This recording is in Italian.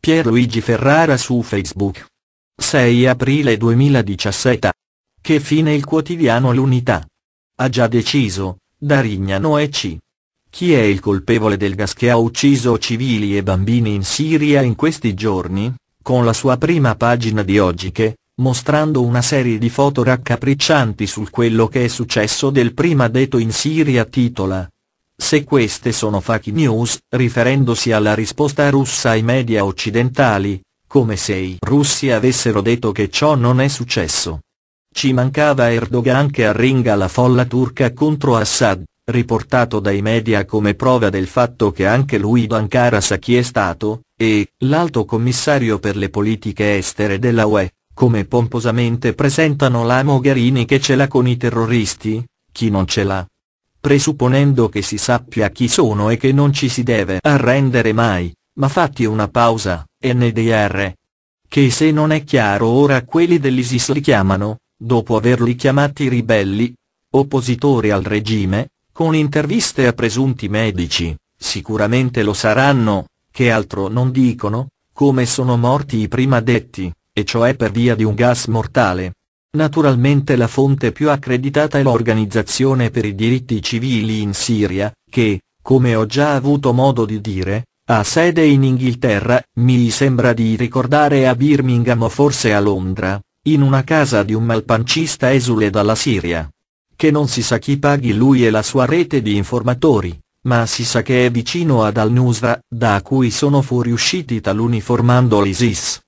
Pierluigi Ferrara su Facebook. 6 aprile 2017. Che fine il quotidiano L'Unità? Ha già deciso, da Rignano e C. Chi è il colpevole del gas che ha ucciso civili e bambini in Siria in questi giorni? Con la sua prima pagina di oggi che, mostrando una serie di foto raccapriccianti sul quello che è successo del prima detto in Siria titola, se queste sono fake news, riferendosi alla risposta russa ai media occidentali, come se i russi avessero detto che ciò non è successo. Ci mancava Erdogan che arringa la folla turca contro Assad, riportato dai media come prova del fatto che anche lui Ankara sa chi è stato, e l'alto commissario per le politiche estere della UE, come pomposamente presentano la Mogherini che ce l'ha con i terroristi, chi non ce l'ha, presupponendo che si sappia chi sono e che non ci si deve arrendere mai, ma fatti una pausa, NDR. Che se non è chiaro ora quelli dell'ISIS li chiamano, dopo averli chiamati ribelli, oppositori al regime, con interviste a presunti medici, sicuramente lo saranno, che altro non dicono, come sono morti i prima detti, e cioè per via di un gas mortale, Naturalmente la fonte più accreditata è l'Organizzazione per i diritti civili in Siria, che, come ho già avuto modo di dire, ha sede in Inghilterra, mi sembra di ricordare a Birmingham o forse a Londra, in una casa di un malpancista esule dalla Siria. Che non si sa chi paghi lui e la sua rete di informatori, ma si sa che è vicino ad al-Nusra, da cui sono fuoriusciti taluni formando l'ISIS.